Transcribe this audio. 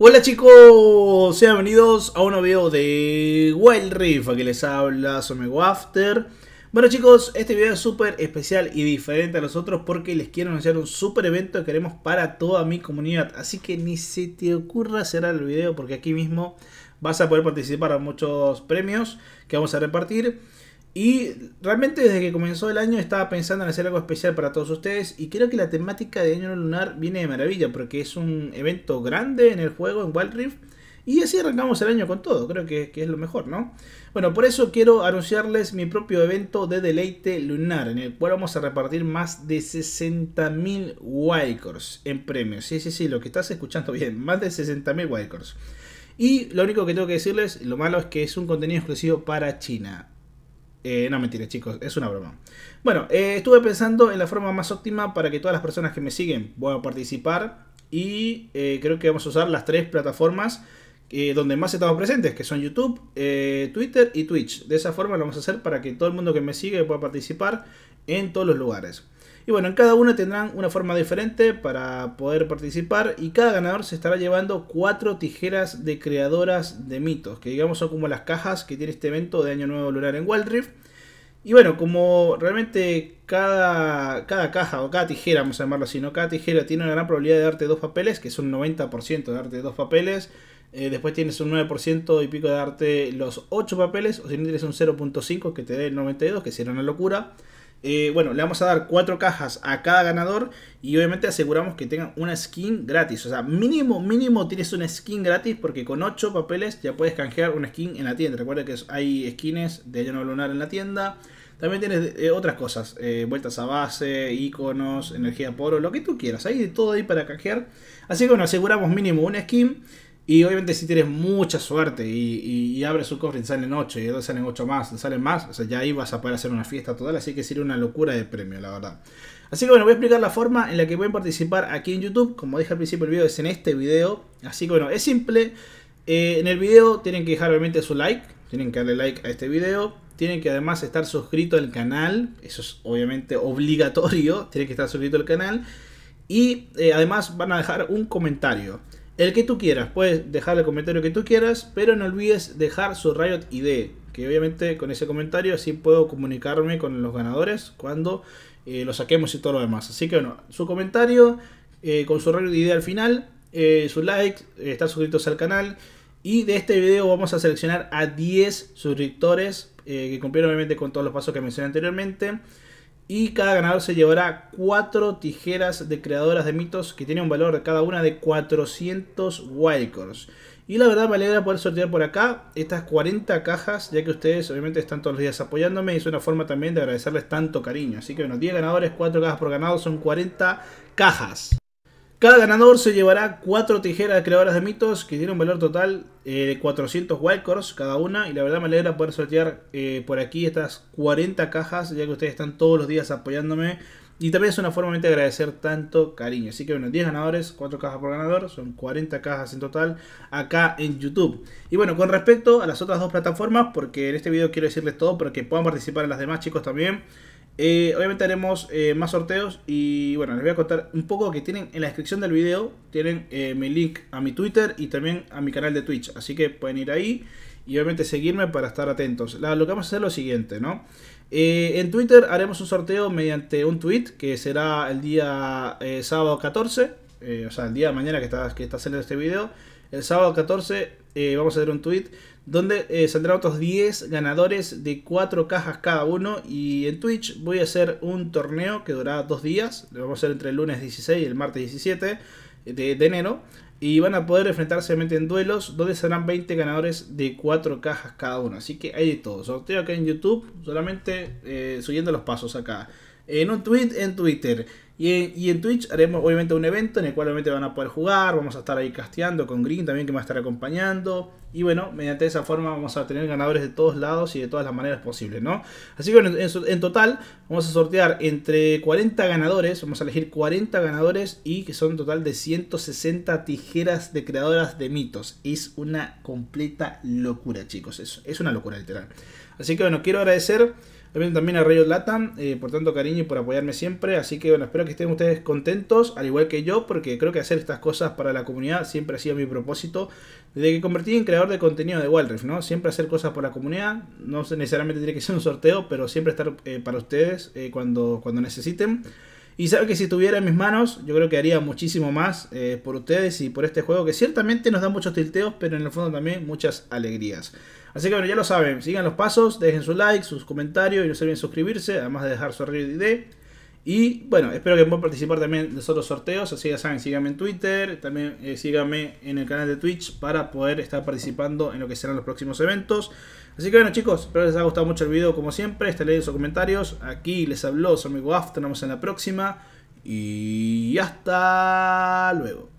Hola chicos, sean bienvenidos a un nuevo video de Wild Rift, que les habla Somego After. Bueno chicos, este video es súper especial y diferente a los otros porque les quiero anunciar un súper evento que queremos para toda mi comunidad. Así que ni se te ocurra cerrar el video porque aquí mismo vas a poder participar a muchos premios que vamos a repartir. Y realmente desde que comenzó el año estaba pensando en hacer algo especial para todos ustedes y creo que la temática de Año Lunar viene de maravilla porque es un evento grande en el juego, en Wild Rift, y así arrancamos el año con todo, creo que, es lo mejor, ¿no? Bueno, por eso quiero anunciarles mi propio evento de deleite lunar, en el cual vamos a repartir más de 60.000 Wildcores en premios. Sí, sí, sí, lo que estás escuchando bien, más de 60.000 wildcores. Y lo único que tengo que decirles, lo malo es que es un contenido exclusivo para China. Eh, no, mentiré chicos, es una broma. Bueno, eh, estuve pensando en la forma más óptima para que todas las personas que me siguen puedan participar. Y eh, creo que vamos a usar las tres plataformas donde más estamos presentes, que son YouTube, Twitter y Twitch. De esa forma lo vamos a hacer para que todo el mundo que me sigue pueda participar en todos los lugares. Y bueno, en cada una tendrán una forma diferente para poder participar y cada ganador se estará llevando cuatro tijeras de creadoras de mitos, que digamos son como las cajas que tiene este evento de Año Nuevo Lunar en Wild Y bueno, como realmente cada, caja o cada tijera, vamos a llamarlo así, ¿no? Cada tijera tiene una gran probabilidad de darte dos papeles, que es un 90% de darte dos papeles. Eh, después tienes un 9% y pico de darte los 8 papeles. O si no tienes un 0.5 que te dé el 92, que sería una locura. Eh, bueno, le vamos a dar cuatro cajas a cada ganador y obviamente aseguramos que tengan una skin gratis. O sea, mínimo, mínimo tienes una skin gratis porque con 8 papeles ya puedes canjear una skin en la tienda. Recuerda que hay skins de lleno lunar en la tienda. También tienes eh, otras cosas, eh, vueltas a base, iconos, energía de poro, lo que tú quieras. Hay de todo ahí para canjear. Así que bueno, aseguramos mínimo una skin. Y obviamente si tienes mucha suerte y, abres su cofre y salen 8 y salen 8 más, salen más, o sea, ya ahí vas a poder hacer una fiesta total, así que sería una locura de premio, la verdad. Así que bueno, voy a explicar la forma en la que pueden participar aquí en YouTube. Como dije al principio del video, es en este video. Así que bueno, es simple. Eh, en el video tienen que dejar obviamente su like, tienen que darle like a este video. Tienen que además estar suscrito al canal, eso es obviamente obligatorio, tienen que estar suscrito al canal. Y eh, además van a dejar un comentario. El que tú quieras, puedes dejar el comentario que tú quieras, pero no olvides dejar su Riot ID, que obviamente con ese comentario así puedo comunicarme con los ganadores cuando eh, lo saquemos y todo lo demás. Así que bueno, su comentario eh, con su Riot ID al final, eh, su like, estar suscritos al canal. Y de este video vamos a seleccionar a 10 suscriptores que cumplieron obviamente con todos los pasos que mencioné anteriormente. Y cada ganador se llevará cuatro tijeras de creadoras de mitos que tienen un valor de cada una de 400 wildcards. Y la verdad me alegra poder sortear por acá estas 40 cajas, ya que ustedes obviamente están todos los días apoyándome y es una forma también de agradecerles tanto cariño. Así que bueno, 10 ganadores, 4 cajas por ganado, son 40 cajas. Cada ganador se llevará cuatro tijeras creadoras de mitos que tienen un valor total eh, de 400 wildcards cada una. Y la verdad me alegra poder sortear eh, por aquí estas 40 cajas, ya que ustedes están todos los días apoyándome. Y también es una forma de agradecer tanto cariño. Así que bueno, 10 ganadores, 4 cajas por ganador, son 40 cajas en total acá en YouTube. Y bueno, con respecto a las otras dos plataformas, porque en este video quiero decirles todo para que puedan participar en las demás chicos también. Eh, obviamente haremos eh, más sorteos y bueno, les voy a contar un poco que tienen en la descripción del video, tienen eh, mi link a mi Twitter y también a mi canal de Twitch, así que pueden ir ahí y obviamente seguirme para estar atentos. lo que vamos a hacer es lo siguiente, ¿no? en Twitter haremos un sorteo mediante un tweet que será el día sábado 14, o sea, el día de mañana que está, que está saliendo este video. El sábado 14 eh, vamos a hacer un tweet donde eh, saldrán otros 10 ganadores de 4 cajas cada uno. Y en Twitch voy a hacer un torneo que durará 2 días. Lo vamos a hacer entre el lunes 16 y el martes 17 de, enero. Y van a poder enfrentarse en duelos donde serán 20 ganadores de 4 cajas cada uno. Así que hay de todo. Sorteo acá en YouTube, solamente eh, subiendo los pasos acá en un tweet en Twitter. Y en, Twitch haremos obviamente un evento en el cual obviamente van a poder jugar, vamos a estar ahí casteando con Green también que va a estar acompañando. Y bueno, mediante esa forma vamos a tener ganadores de todos lados y de todas las maneras posibles, ¿no? Así que bueno, en, total vamos a sortear entre 40 ganadores, vamos a elegir 40 ganadores y que son un total de 160 tijeras de creadoras de mitos. Es una completa locura, chicos, es una locura literal. Así que bueno, quiero agradecer también, a Rayo Latam, eh, por tanto cariño y por apoyarme siempre. Así que bueno, espero que estén ustedes contentos, al igual que yo, porque creo que hacer estas cosas para la comunidad siempre ha sido mi propósito. Desde que convertí en creador de contenido de Wild ¿no? Siempre hacer cosas por la comunidad. No necesariamente tiene que ser un sorteo, pero siempre estar eh, para ustedes eh, cuando, cuando necesiten. Y saben que si estuviera en mis manos, yo creo que haría muchísimo más por ustedes y por este juego que ciertamente nos da muchos tilteos, pero en el fondo también muchas alegrías. Así que bueno, ya lo saben, sigan los pasos, dejen su like, sus comentarios y no se olviden suscribirse, además de dejar su arriba de Y bueno, espero que puedan participar también de los otros sorteos, así que ya saben, síganme en Twitter, también eh, síganme en el canal de Twitch para poder estar participando en lo que serán los próximos eventos. Así que bueno chicos, espero les haya gustado mucho el video como siempre, estén leyendo sus comentarios, aquí les habló su amigo After, nos vemos en la próxima y hasta luego.